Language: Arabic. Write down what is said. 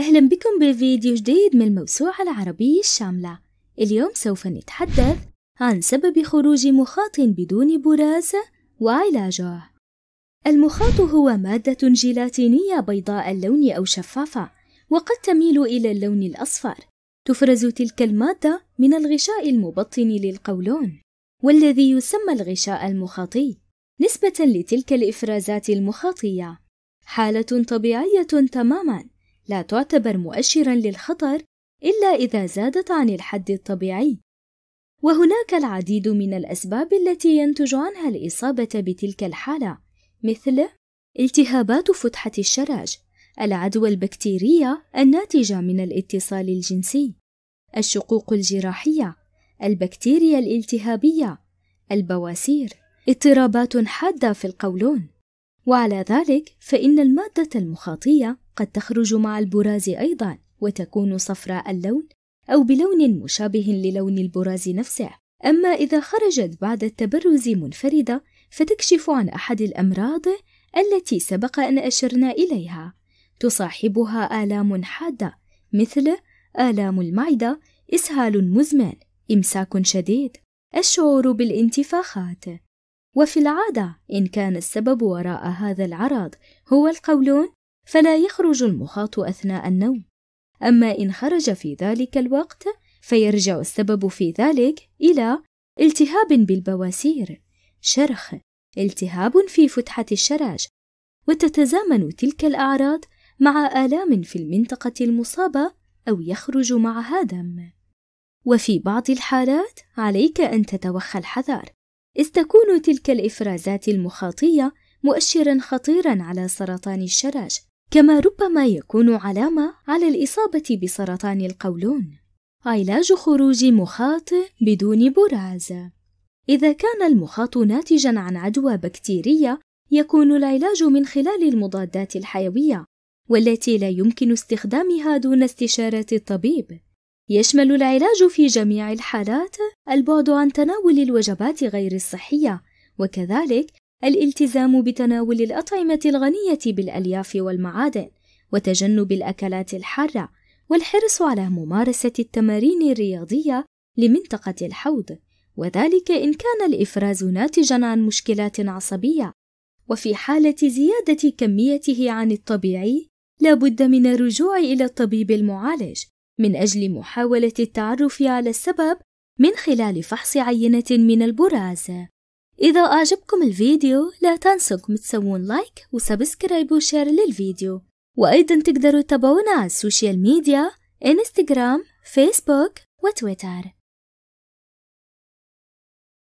أهلا بكم بفيديو جديد من الموسوعة العربية الشاملة اليوم سوف نتحدث عن سبب خروج مخاط بدون براز وعلاجه المخاط هو مادة جيلاتينية بيضاء اللون أو شفافة وقد تميل إلى اللون الأصفر تفرز تلك المادة من الغشاء المبطن للقولون والذي يسمى الغشاء المخاطي نسبة لتلك الإفرازات المخاطية حالة طبيعية تماماً لا تعتبر مؤشرا للخطر إلا إذا زادت عن الحد الطبيعي وهناك العديد من الأسباب التي ينتج عنها الإصابة بتلك الحالة مثل التهابات فتحة الشراج، العدوى البكتيرية الناتجة من الاتصال الجنسي، الشقوق الجراحية، البكتيريا الالتهابية، البواسير، اضطرابات حادة في القولون، وعلى ذلك فإن المادة المخاطية قد تخرج مع البراز أيضا وتكون صفراء اللون أو بلون مشابه للون البراز نفسه أما إذا خرجت بعد التبرز منفردة فتكشف عن أحد الأمراض التي سبق أن أشرنا إليها تصاحبها آلام حادة مثل آلام المعدة إسهال مزمن إمساك شديد الشعور بالانتفاخات وفي العادة إن كان السبب وراء هذا العرض هو القولون فلا يخرج المخاط أثناء النوم أما إن خرج في ذلك الوقت فيرجع السبب في ذلك إلى التهاب بالبواسير شرخ التهاب في فتحة الشرج وتتزامن تلك الأعراض مع آلام في المنطقة المصابة أو يخرج معها دم وفي بعض الحالات عليك أن تتوخى الحذر إذ تكون تلك الإفرازات المخاطية مؤشرا خطيرا على سرطان الشراج كما ربما يكون علامة على الإصابة بسرطان القولون علاج خروج مخاط بدون براز إذا كان المخاط ناتجا عن عدوى بكتيرية يكون العلاج من خلال المضادات الحيوية والتي لا يمكن استخدامها دون استشارة الطبيب يشمل العلاج في جميع الحالات البعد عن تناول الوجبات غير الصحية وكذلك الالتزام بتناول الأطعمة الغنية بالألياف والمعادن وتجنب الأكلات الحارة والحرص على ممارسة التمارين الرياضية لمنطقة الحوض وذلك إن كان الإفراز ناتجًا عن مشكلات عصبية وفي حالة زيادة كميته عن الطبيعي لابد من الرجوع إلى الطبيب المعالج من أجل محاولة التعرف على السبب من خلال فحص عينة من البراز إذا أعجبكم الفيديو لا تنسوكم تسوون لايك وسبسكرايب وشير للفيديو وأيضا تقدروا تتابعونا على السوشيال ميديا إنستغرام فيسبوك وتويتر